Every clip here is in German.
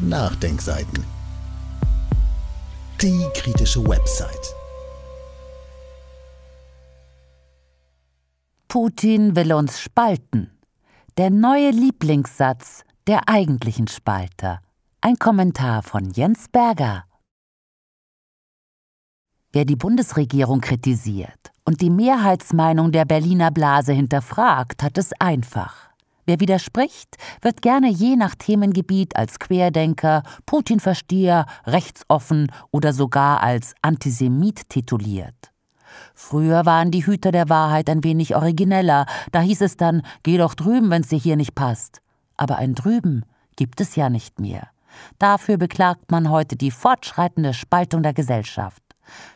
Nachdenkseiten. Die kritische Website. Putin will uns spalten. Der neue Lieblingssatz der eigentlichen Spalter. Ein Kommentar von Jens Berger. Wer die Bundesregierung kritisiert und die Mehrheitsmeinung der Berliner Blase hinterfragt, hat es einfach. Wer widerspricht, wird gerne je nach Themengebiet als Querdenker, Putin-Versteher, rechtsoffen oder sogar als Antisemit tituliert. Früher waren die Hüter der Wahrheit ein wenig origineller, da hieß es dann, geh doch drüben, wenn's dir hier nicht passt. Aber ein drüben gibt es ja nicht mehr. Dafür beklagt man heute die fortschreitende Spaltung der Gesellschaft.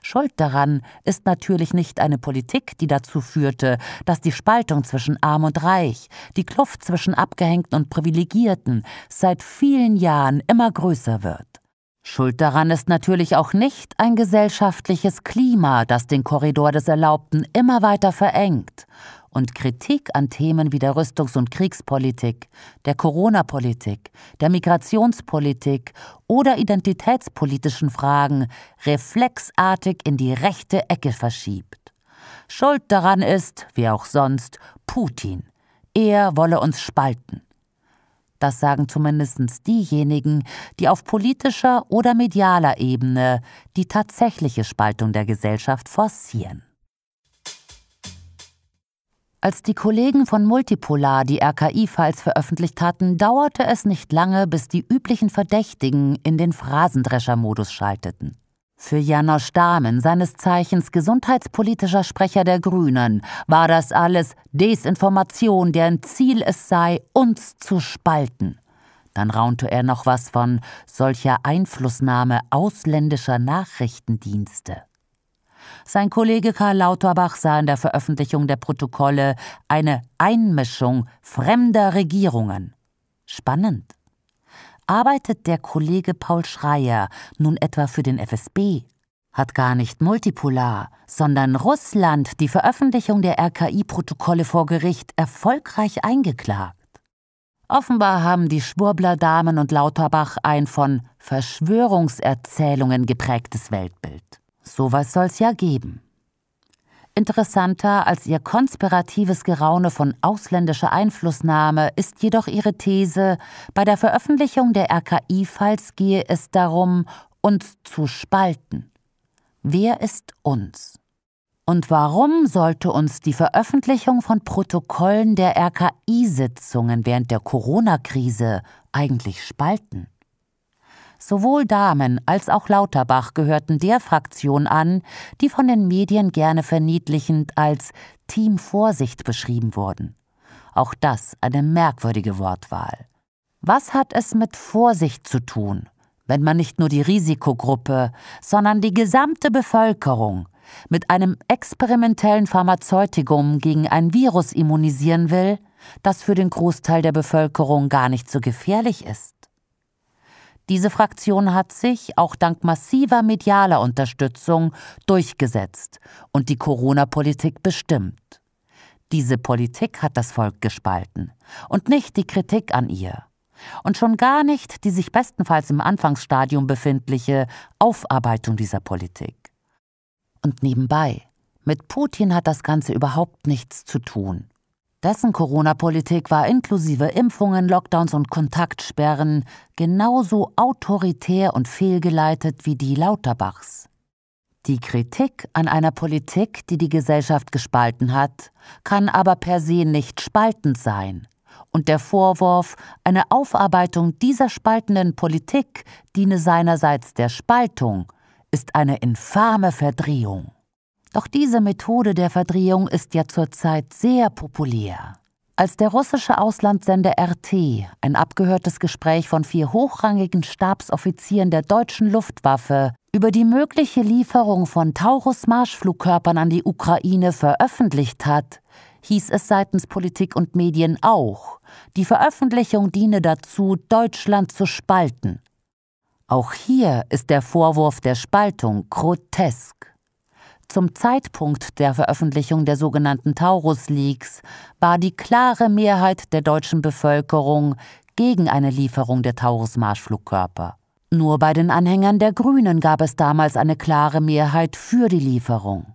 Schuld daran ist natürlich nicht eine Politik, die dazu führte, dass die Spaltung zwischen Arm und Reich, die Kluft zwischen Abgehängten und Privilegierten seit vielen Jahren immer größer wird. Schuld daran ist natürlich auch nicht ein gesellschaftliches Klima, das den Korridor des Erlaubten immer weiter verengt und Kritik an Themen wie der Rüstungs- und Kriegspolitik, der Corona-Politik, der Migrationspolitik oder identitätspolitischen Fragen reflexartig in die rechte Ecke verschiebt. Schuld daran ist, wie auch sonst, Putin. Er wolle uns spalten. Das sagen zumindest diejenigen, die auf politischer oder medialer Ebene die tatsächliche Spaltung der Gesellschaft forcieren. Als die Kollegen von Multipolar die RKI-Files veröffentlicht hatten, dauerte es nicht lange, bis die üblichen Verdächtigen in den Phrasendrescher-Modus schalteten. Für Janosch Dahmen, seines Zeichens gesundheitspolitischer Sprecher der Grünen, war das alles Desinformation, deren Ziel es sei, uns zu spalten. Dann raunte er noch was von solcher Einflussnahme ausländischer Nachrichtendienste. Sein Kollege Karl Lauterbach sah in der Veröffentlichung der Protokolle eine Einmischung fremder Regierungen. Spannend. Arbeitet der Kollege Paul Schreier nun etwa für den FSB? Hat gar nicht Multipolar, sondern Russland die Veröffentlichung der RKI-Protokolle vor Gericht erfolgreich eingeklagt. Offenbar haben die Schwurbler-Damen und Lauterbach ein von Verschwörungserzählungen geprägtes Weltbild. Sowas soll's ja geben. Interessanter als ihr konspiratives Geraune von ausländischer Einflussnahme ist jedoch ihre These, bei der Veröffentlichung der RKI-Files gehe es darum, uns zu spalten. Wer ist uns? Und warum sollte uns die Veröffentlichung von Protokollen der RKI-Sitzungen während der Corona-Krise eigentlich spalten? Sowohl Damen als auch Lauterbach gehörten der Fraktion an, die von den Medien gerne verniedlichend als Team Vorsicht beschrieben wurden. Auch das eine merkwürdige Wortwahl. Was hat es mit Vorsicht zu tun, wenn man nicht nur die Risikogruppe, sondern die gesamte Bevölkerung mit einem experimentellen Pharmazeutikum gegen ein Virus immunisieren will, das für den Großteil der Bevölkerung gar nicht so gefährlich ist? Diese Fraktion hat sich, auch dank massiver medialer Unterstützung, durchgesetzt und die Corona-Politik bestimmt. Diese Politik hat das Volk gespalten und nicht die Kritik an ihr. Und schon gar nicht die sich bestenfalls im Anfangsstadium befindliche Aufarbeitung dieser Politik. Und nebenbei, mit Putin hat das Ganze überhaupt nichts zu tun. Dessen Corona-Politik war inklusive Impfungen, Lockdowns und Kontaktsperren genauso autoritär und fehlgeleitet wie die Lauterbachs. Die Kritik an einer Politik, die die Gesellschaft gespalten hat, kann aber per se nicht spaltend sein. Und der Vorwurf, eine Aufarbeitung dieser spaltenden Politik diene seinerseits der Spaltung, ist eine infame Verdrehung. Doch diese Methode der Verdrehung ist ja zurzeit sehr populär. Als der russische Auslandssender RT ein abgehörtes Gespräch von vier hochrangigen Stabsoffizieren der deutschen Luftwaffe über die mögliche Lieferung von Taurus-Marschflugkörpern an die Ukraine veröffentlicht hat, hieß es seitens Politik und Medien auch, die Veröffentlichung diene dazu, Deutschland zu spalten. Auch hier ist der Vorwurf der Spaltung grotesk. Zum Zeitpunkt der Veröffentlichung der sogenannten Taurus-Leaks war die klare Mehrheit der deutschen Bevölkerung gegen eine Lieferung der Taurus-Marschflugkörper. Nur bei den Anhängern der Grünen gab es damals eine klare Mehrheit für die Lieferung.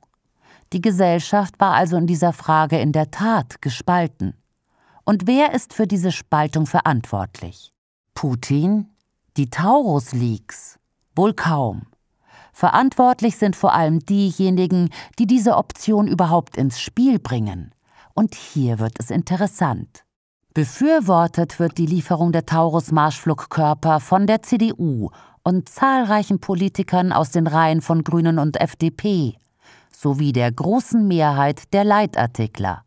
Die Gesellschaft war also in dieser Frage in der Tat gespalten. Und wer ist für diese Spaltung verantwortlich? Putin? Die Taurus-Leaks? Wohl kaum. Verantwortlich sind vor allem diejenigen, die diese Option überhaupt ins Spiel bringen. Und hier wird es interessant. Befürwortet wird die Lieferung der Taurus-Marschflugkörper von der CDU und zahlreichen Politikern aus den Reihen von Grünen und FDP sowie der großen Mehrheit der Leitartikler.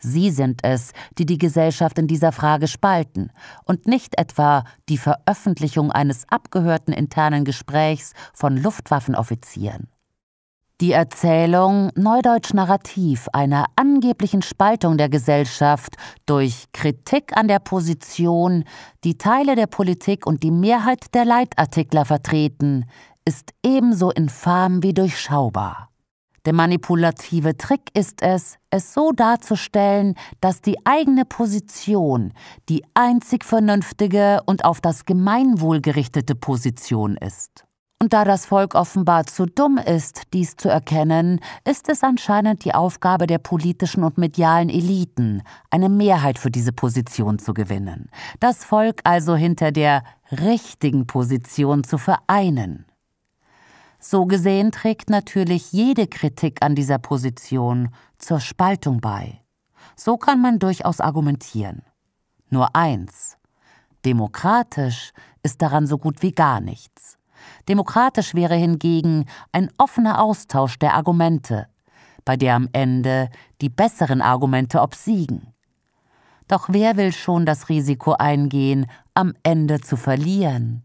Sie sind es, die die Gesellschaft in dieser Frage spalten und nicht etwa die Veröffentlichung eines abgehörten internen Gesprächs von Luftwaffenoffizieren. Die Erzählung Neudeutsch Narrativ einer angeblichen Spaltung der Gesellschaft durch Kritik an der Position, die Teile der Politik und die Mehrheit der Leitartikler vertreten, ist ebenso infam wie durchschaubar. Der manipulative Trick ist es, es so darzustellen, dass die eigene Position die einzig vernünftige und auf das Gemeinwohl gerichtete Position ist. Und da das Volk offenbar zu dumm ist, dies zu erkennen, ist es anscheinend die Aufgabe der politischen und medialen Eliten, eine Mehrheit für diese Position zu gewinnen, das Volk also hinter der richtigen Position zu vereinen. So gesehen trägt natürlich jede Kritik an dieser Position zur Spaltung bei. So kann man durchaus argumentieren. Nur eins. Demokratisch ist daran so gut wie gar nichts. Demokratisch wäre hingegen ein offener Austausch der Argumente, bei der am Ende die besseren Argumente obsiegen. Doch wer will schon das Risiko eingehen, am Ende zu verlieren?